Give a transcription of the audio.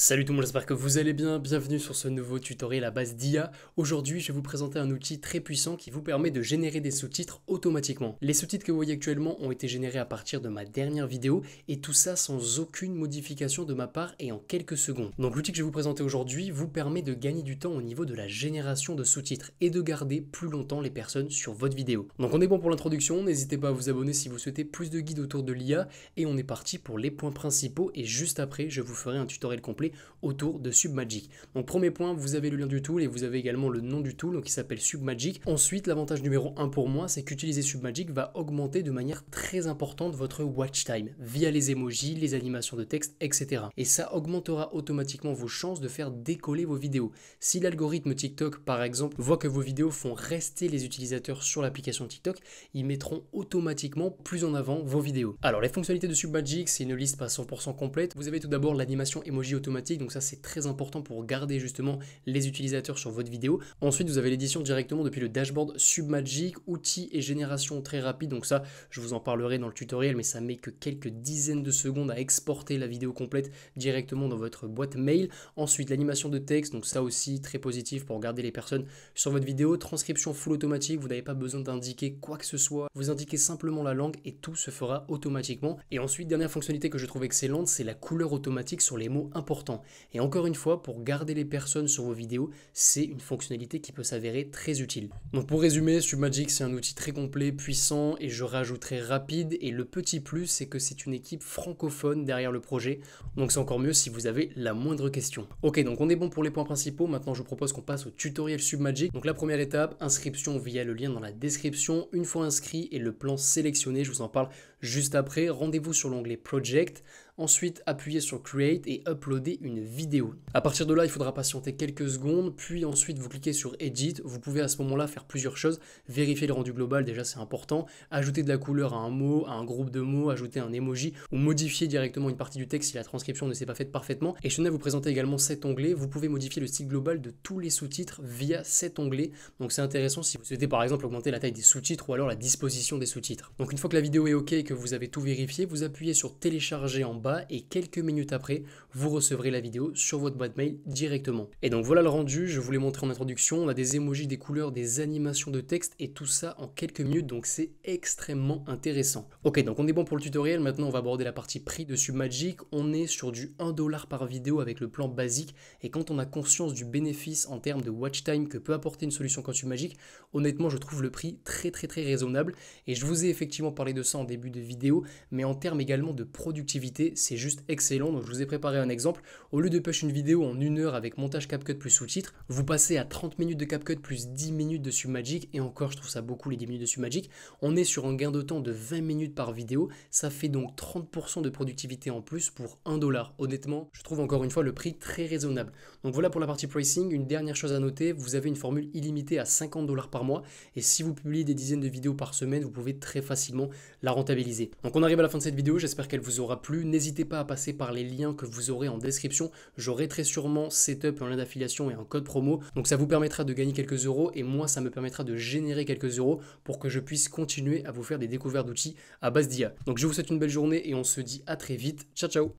Salut tout le monde, j'espère que vous allez bien, bienvenue sur ce nouveau tutoriel à base d'IA. Aujourd'hui, je vais vous présenter un outil très puissant qui vous permet de générer des sous-titres automatiquement. Les sous-titres que vous voyez actuellement ont été générés à partir de ma dernière vidéo et tout ça sans aucune modification de ma part et en quelques secondes. Donc l'outil que je vais vous présenter aujourd'hui vous permet de gagner du temps au niveau de la génération de sous-titres et de garder plus longtemps les personnes sur votre vidéo. Donc on est bon pour l'introduction, n'hésitez pas à vous abonner si vous souhaitez plus de guides autour de l'IA et on est parti pour les points principaux et juste après, je vous ferai un tutoriel complet autour de Submagic. Donc premier point, vous avez le lien du tool et vous avez également le nom du tool donc qui s'appelle Submagic. Ensuite, l'avantage numéro 1 pour moi, c'est qu'utiliser Submagic va augmenter de manière très importante votre watch time via les emojis, les animations de texte, etc. Et ça augmentera automatiquement vos chances de faire décoller vos vidéos. Si l'algorithme TikTok par exemple voit que vos vidéos font rester les utilisateurs sur l'application TikTok, ils mettront automatiquement plus en avant vos vidéos. Alors les fonctionnalités de Submagic, c'est une liste pas 100% complète. Vous avez tout d'abord l'animation emoji automatique donc ça c'est très important pour garder justement les utilisateurs sur votre vidéo. Ensuite, vous avez l'édition directement depuis le dashboard Submagic, outils et génération très rapide, donc ça je vous en parlerai dans le tutoriel, mais ça met que quelques dizaines de secondes à exporter la vidéo complète directement dans votre boîte mail. Ensuite, l'animation de texte, donc ça aussi très positif pour garder les personnes sur votre vidéo. Transcription full automatique, vous n'avez pas besoin d'indiquer quoi que ce soit, vous indiquez simplement la langue et tout se fera automatiquement. Et ensuite, dernière fonctionnalité que je trouve excellente, c'est la couleur automatique sur les mots importants et encore une fois, pour garder les personnes sur vos vidéos, c'est une fonctionnalité qui peut s'avérer très utile. Donc pour résumer, Submagic c'est un outil très complet, puissant et je rajouterai rapide. Et le petit plus, c'est que c'est une équipe francophone derrière le projet. Donc c'est encore mieux si vous avez la moindre question. Ok, donc on est bon pour les points principaux. Maintenant, je propose qu'on passe au tutoriel Submagic. Donc la première étape, inscription via le lien dans la description. Une fois inscrit et le plan sélectionné, je vous en parle juste après. Rendez-vous sur l'onglet Project. Ensuite, appuyez sur Create et Uploader une vidéo. À partir de là, il faudra patienter quelques secondes, puis ensuite vous cliquez sur Edit. Vous pouvez à ce moment-là faire plusieurs choses. Vérifier le rendu global, déjà c'est important. Ajouter de la couleur à un mot, à un groupe de mots, ajouter un emoji ou modifier directement une partie du texte si la transcription ne s'est pas faite parfaitement. Et je tenais à vous présenter également cet onglet. Vous pouvez modifier le style global de tous les sous-titres via cet onglet. Donc c'est intéressant si vous souhaitez par exemple augmenter la taille des sous-titres ou alors la disposition des sous-titres. Donc une fois que la vidéo est OK et que vous avez tout vérifié, vous appuyez sur télécharger en bas et quelques minutes après, vous recevrez la vidéo sur votre boîte mail directement. Et donc voilà le rendu, je vous l'ai montré en introduction, on a des émojis, des couleurs, des animations de texte et tout ça en quelques minutes, donc c'est extrêmement intéressant. Ok, donc on est bon pour le tutoriel, maintenant on va aborder la partie prix de Submagic, on est sur du 1 dollar par vidéo avec le plan basique et quand on a conscience du bénéfice en termes de watch time que peut apporter une solution comme Submagic, honnêtement je trouve le prix très très très raisonnable et je vous ai effectivement parlé de ça en début de vidéo, mais en termes également de productivité, c'est juste excellent. Donc je vous ai préparé un exemple. Au lieu de push une vidéo en une heure avec montage CapCut plus sous-titres, vous passez à 30 minutes de CapCut plus 10 minutes de Submagic. Et encore, je trouve ça beaucoup les 10 minutes de Submagic. On est sur un gain de temps de 20 minutes par vidéo. Ça fait donc 30% de productivité en plus pour 1 dollar. Honnêtement, je trouve encore une fois le prix très raisonnable. Donc voilà pour la partie pricing. Une dernière chose à noter, vous avez une formule illimitée à 50 dollars par mois. Et si vous publiez des dizaines de vidéos par semaine, vous pouvez très facilement la rentabiliser. Donc on arrive à la fin de cette vidéo. J'espère qu'elle vous aura plu n'hésitez pas à passer par les liens que vous aurez en description. J'aurai très sûrement setup, un lien d'affiliation et un code promo. Donc ça vous permettra de gagner quelques euros et moi ça me permettra de générer quelques euros pour que je puisse continuer à vous faire des découvertes d'outils à base d'IA. Donc je vous souhaite une belle journée et on se dit à très vite. Ciao ciao